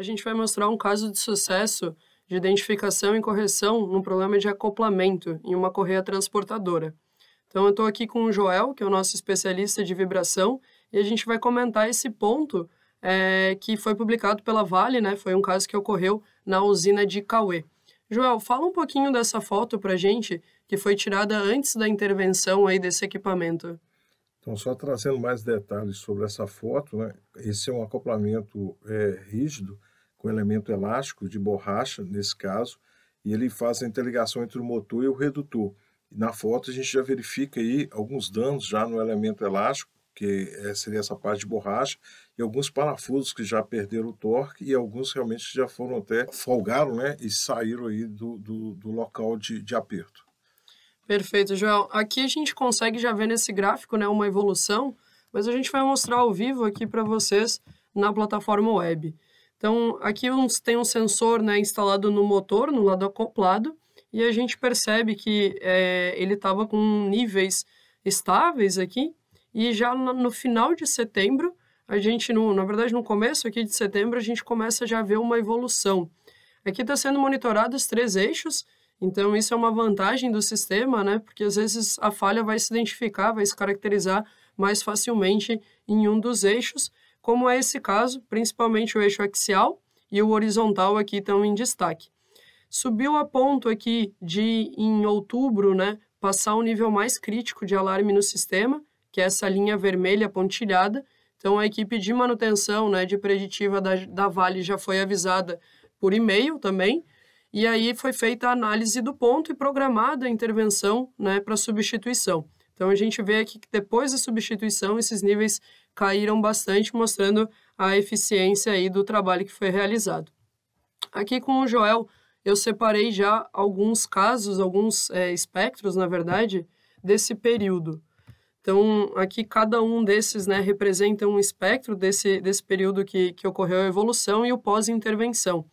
a gente vai mostrar um caso de sucesso de identificação e correção num problema de acoplamento em uma correia transportadora. Então, eu estou aqui com o Joel, que é o nosso especialista de vibração, e a gente vai comentar esse ponto é, que foi publicado pela Vale, né? Foi um caso que ocorreu na usina de Cauê. Joel, fala um pouquinho dessa foto para a gente que foi tirada antes da intervenção aí desse equipamento. Então, só trazendo mais detalhes sobre essa foto, né? Esse é um acoplamento é, rígido com elemento elástico de borracha, nesse caso, e ele faz a interligação entre o motor e o redutor. E na foto a gente já verifica aí alguns danos já no elemento elástico, que é, seria essa parte de borracha, e alguns parafusos que já perderam o torque e alguns realmente já foram até, folgaram né, e saíram aí do, do, do local de, de aperto. Perfeito, Joel. Aqui a gente consegue já ver nesse gráfico né, uma evolução, mas a gente vai mostrar ao vivo aqui para vocês na plataforma web. Então, aqui é uns, tem um sensor né, instalado no motor, no lado acoplado, e a gente percebe que é, ele estava com níveis estáveis aqui, e já no, no final de setembro, a gente, no, na verdade, no começo aqui de setembro, a gente começa já a ver uma evolução. Aqui está sendo monitorado os três eixos, então isso é uma vantagem do sistema, né? Porque às vezes a falha vai se identificar, vai se caracterizar mais facilmente em um dos eixos, como é esse caso, principalmente o eixo axial e o horizontal aqui estão em destaque. Subiu a ponto aqui de, em outubro, né, passar um nível mais crítico de alarme no sistema, que é essa linha vermelha pontilhada. Então, a equipe de manutenção né, de preditiva da, da Vale já foi avisada por e-mail também, e aí foi feita a análise do ponto e programada a intervenção né, para substituição. Então a gente vê aqui que depois da substituição esses níveis caíram bastante, mostrando a eficiência aí do trabalho que foi realizado. Aqui com o Joel eu separei já alguns casos, alguns é, espectros, na verdade, desse período. Então, aqui cada um desses né, representa um espectro desse, desse período que, que ocorreu a evolução e o pós-intervenção.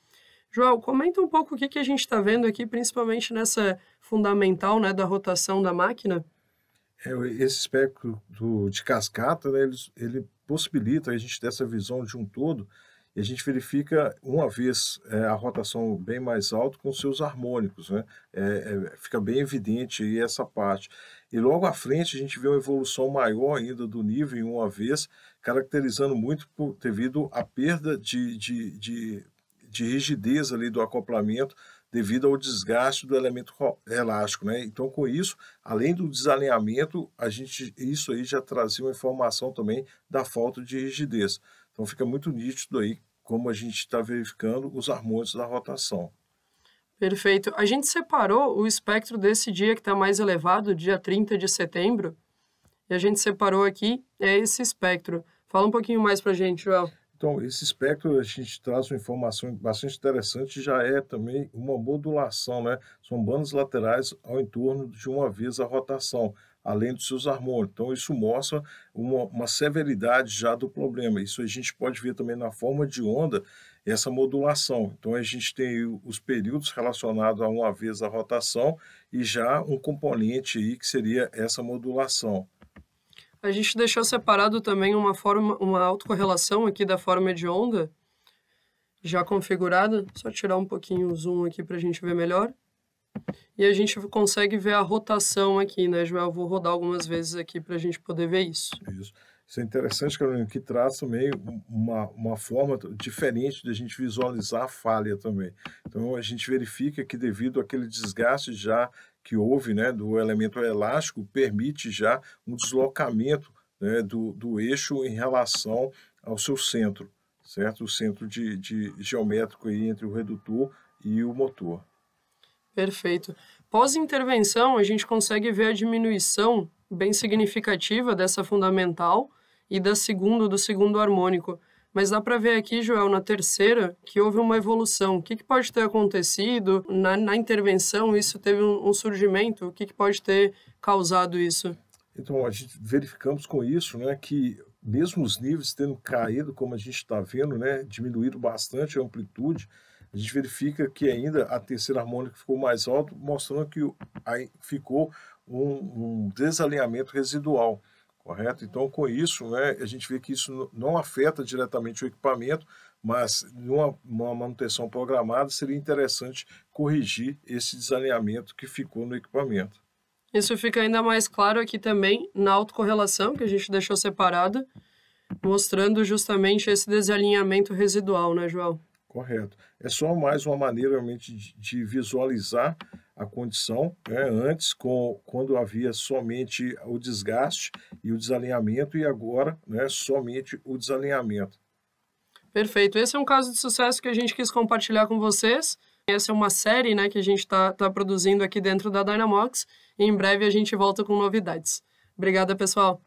Joel, comenta um pouco o que, que a gente está vendo aqui, principalmente nessa fundamental né, da rotação da máquina. É, esse espectro do, de cascata, né, ele, ele, possibilita a gente ter essa visão de um todo e a gente verifica, uma vez, é, a rotação bem mais alta com seus harmônicos, né? É, é, fica bem evidente aí essa parte. E logo à frente a gente vê uma evolução maior ainda do nível em uma vez, caracterizando muito por, devido à perda de, de, de, de rigidez ali do acoplamento devido ao desgaste do elemento elástico, né? Então, com isso, além do desalinhamento, a gente isso aí já trazia uma informação também da falta de rigidez. Então, fica muito nítido aí como a gente está verificando os harmônicos da rotação. Perfeito. A gente separou o espectro desse dia que está mais elevado, dia 30 de setembro, e a gente separou aqui é esse espectro. Fala um pouquinho mais para gente, Joel. Então, esse espectro a gente traz uma informação bastante interessante, já é também uma modulação, né? São bandas laterais ao entorno de uma vez a rotação, além dos seus harmônicos. Então, isso mostra uma, uma severidade já do problema. Isso a gente pode ver também na forma de onda, essa modulação. Então, a gente tem os períodos relacionados a uma vez a rotação e já um componente aí que seria essa modulação. A gente deixou separado também uma forma, uma autocorrelação aqui da forma de onda, já configurada. Só tirar um pouquinho o zoom aqui para a gente ver melhor. E a gente consegue ver a rotação aqui, né, Joel? Vou rodar algumas vezes aqui para a gente poder ver isso. Isso. Isso é interessante, Carolina, que traz também uma, uma forma diferente de a gente visualizar a falha também. Então, a gente verifica que devido àquele desgaste já que houve né, do elemento elástico, permite já um deslocamento né, do, do eixo em relação ao seu centro, certo? O centro de, de geométrico aí entre o redutor e o motor. Perfeito. Pós-intervenção, a gente consegue ver a diminuição bem significativa dessa fundamental e da segunda, do segundo harmônico. Mas dá para ver aqui, Joel, na terceira, que houve uma evolução. O que, que pode ter acontecido na, na intervenção? Isso teve um, um surgimento? O que, que pode ter causado isso? Então, a gente verificamos com isso né, que, mesmo os níveis tendo caído, como a gente está vendo, né, diminuído bastante a amplitude, a gente verifica que ainda a terceira harmônica ficou mais alta, mostrando que aí ficou um, um desalinhamento residual, correto? Então, com isso, né, a gente vê que isso não afeta diretamente o equipamento, mas numa uma manutenção programada seria interessante corrigir esse desalinhamento que ficou no equipamento. Isso fica ainda mais claro aqui também na autocorrelação que a gente deixou separada, mostrando justamente esse desalinhamento residual, né, João? correto. É só mais uma maneira realmente de, de visualizar a condição. Né? Antes, com, quando havia somente o desgaste e o desalinhamento, e agora né, somente o desalinhamento. Perfeito. Esse é um caso de sucesso que a gente quis compartilhar com vocês. Essa é uma série né, que a gente está tá produzindo aqui dentro da Dynamox. E em breve a gente volta com novidades. Obrigada, pessoal.